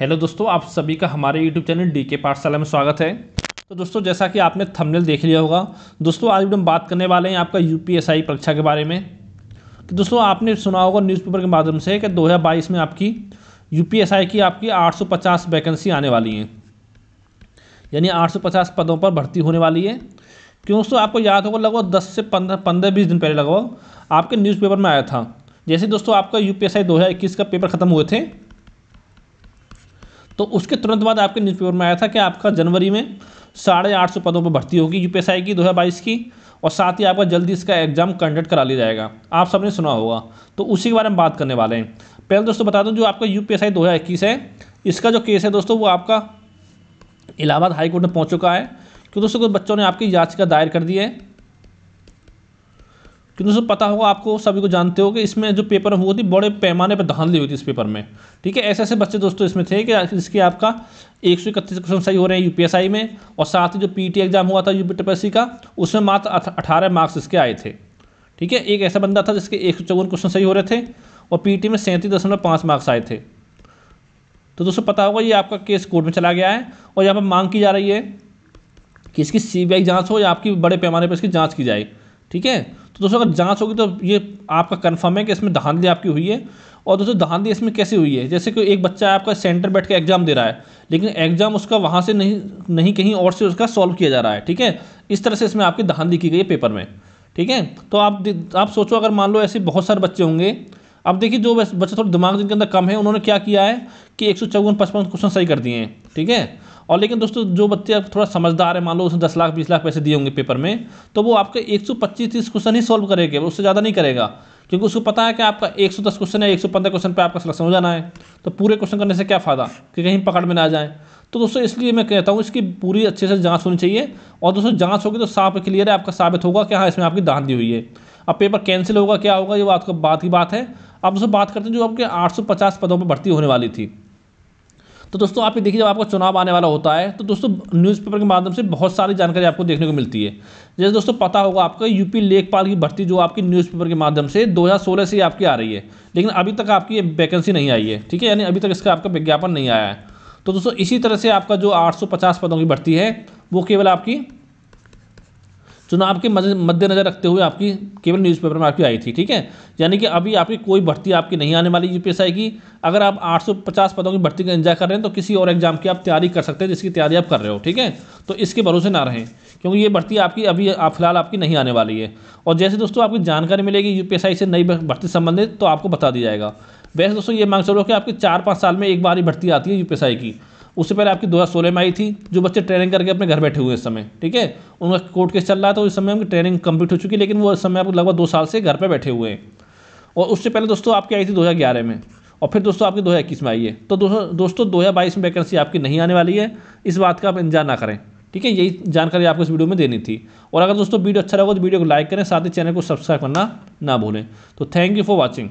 hello दोस्तों आप सभी का हमारे यूट्यूब चैनल डी के पाठशाला में स्वागत है तो दोस्तों जैसा कि आपने थंबनेल देख लिया होगा दोस्तों आज हम बात करने वाले हैं आपका यूपीएसआई परीक्षा के बारे में कि तो दोस्तों आपने सुना होगा न्यूज़पेपर के माध्यम से कि 2022 में आपकी यूपीएसआई की आपकी आठ वैकेंसी आने वाली हैं यानी आठ पदों पर भर्ती होने वाली है क्यों दोस्तों आपको याद होगा लगभग दस से पंद्रह पंद्रह बीस दिन पहले लगभग आपके न्यूज़पेपर में आया था जैसे दोस्तों आपका यू पी का पेपर ख़त्म हुए थे तो उसके तुरंत बाद आपके न्यूज़पेपर में आया था कि आपका जनवरी में साढ़े आठ सौ पदों पर भर्ती होगी यू पी की दो हज़ार बाईस की और साथ ही आपका जल्दी इसका एग्ज़ाम कंडक्ट करा लिया जाएगा आप सबने सुना होगा तो उसी के बारे में बात करने वाले हैं पहले दोस्तों बता दूं जो आपका यू पी दो हज़ार इक्कीस है इसका जो केस है दोस्तों वो आपका इलाहाबाद हाईकोर्ट में पहुँच चुका है क्योंकि दोस्तों कुछ बच्चों ने आपकी याचिका दायर कर दी है कि दोस्तों पता होगा आपको सभी को जानते हो कि इसमें जो पेपर हुआ थी बड़े पैमाने पर धांधली हुई थी इस पेपर में ठीक है ऐसे ऐसे बच्चे दोस्तों इसमें थे कि इसके आपका एक सौ इकतीस क्वेश्चन सही हो रहे हैं यूपीएसआई में और साथ ही जो पीटी एग्जाम हुआ था यूपी का उसमें मात्र अठारह मार्क्स इसके आए थे ठीक है एक ऐसा बंदा था जिसके एक क्वेश्चन सही हो रहे थे और पी में सैंतीस दशमलव पाँच मार्क्स आए थे तो दोस्तों पता होगा ये आपका केस कोर्ट में चला गया है और यहाँ पर मांग की जा रही है कि इसकी आई जाँच हो या आपकी बड़े पैमाने पर इसकी जांच की जाए ठीक है तो दोस्तों अगर जांच होगी तो ये आपका कन्फर्म है कि इसमें धांधली आपकी हुई है और दोस्तों धांधली इसमें कैसे हुई है जैसे कि एक बच्चा आपका सेंटर बैठ के एग्जाम दे रहा है लेकिन एग्जाम उसका वहाँ से नहीं नहीं कहीं और से उसका सॉल्व किया जा रहा है ठीक है इस तरह से इसमें आपकी धांधली की गई है पेपर में ठीक है तो आप आप सोचो अगर मान लो ऐसे बहुत सारे बच्चे होंगे अब देखिए जो बच्चे थोड़ा दिमाग जिनके अंदर कम है उन्होंने क्या किया है कि एक सौ चौवन पचपन क्वेश्चन सही कर दिए हैं ठीक है और लेकिन दोस्तों जो बच्चे अब थोड़ा समझदार है मान लो उसने दस लाख बीस लाख पैसे दिए होंगे पेपर में तो वो आपके एक सौ पच्चीस तीस क्वेश्चन ही सॉल्व करेगा उससे ज़्यादा नहीं करेगा क्योंकि उसको पता है कि आपका एक सौ दस क्वेश्चन है एक सौ पंद्रह क्वेश्चन पर आपका सिलेक्शन हो जाना है तो पूरे क्वेश्चन करने से क्या फ़ायदा कि कहीं पकड़ में ना जाए तो दोस्तों इसलिए मैं कहता हूँ इसकी पूरी अच्छे से जाँच होनी चाहिए और दोस्तों जाँच होगी तो साफ क्लियर है आपका साबित होगा कि हाँ इसमें आपकी दान दी हुई है अब पेपर कैंसिल होगा क्या होगा ये बात बात की बात है अब दोस्तों बात करते हैं जो आपके 850 पदों पर भर्ती होने वाली थी तो दोस्तों आप ये देखिए जब आपका चुनाव आने वाला होता है तो दोस्तों न्यूज़पेपर के माध्यम से बहुत सारी जानकारी आपको देखने को मिलती है जैसे दोस्तों पता होगा आपका यूपी लेखपाल की भर्ती जो आपकी न्यूज़पेपर के माध्यम से 2016 से ही आपकी आ रही है लेकिन अभी तक आपकी ये वैकेंसी नहीं आई है ठीक है यानी अभी तक इसका आपका विज्ञापन नहीं आया है तो दोस्तों इसी तरह से आपका जो आठ पदों की भर्ती है वो केवल आपकी चुनाव तो के मद्देनजर रखते हुए आपकी केवल न्यूज़पेपर में आपकी आई थी ठीक है यानी कि अभी आपकी कोई भर्ती आपकी नहीं आने वाली यूपीएसआई की अगर आप 850 पदों की भर्ती का इंतजार कर रहे हैं तो किसी और एग्जाम की आप तैयारी कर सकते हैं जिसकी तैयारी आप कर रहे हो ठीक है तो इसके भरोसे ना रहें क्योंकि ये भर्ती आपकी अभी आप फिलहाल आपकी नहीं आने वाली है और जैसे दोस्तों आपकी जानकारी मिलेगी यू से नई भर्ती संबंधित तो आपको बता दिया जाएगा वैसे दोस्तों ये मांग चलो कि आपकी चार पाँच साल में एक बार ही भर्ती आती है यू की उससे पहले आपकी 2016 में आई थी जो बच्चे ट्रेनिंग करके अपने घर बैठे हुए इस समय ठीक है उनका कोर्ट केस चल रहा था उस समय उनकी ट्रेनिंग कंप्लीट हो चुकी है लेकिन वो इस समय आपको लगभग दो साल से घर पर बैठे हुए हैं और उससे पहले दोस्तों आपकी आई थी दो में और फिर दोस्तों आपकी दो में आई है तो दोस्तों दो में वैकेंसी आपकी नहीं आने वाली है इस बात का आप इंतजार ना करें ठीक है यही जानकारी आपको इस वीडियो में देनी थी और अगर दोस्तों वीडियो अच्छा लगा तो वीडियो को लाइक करें साथ ही चैनल को सब्सक्राइब करना ना भूलें तो थैंक यू फॉर वॉचिंग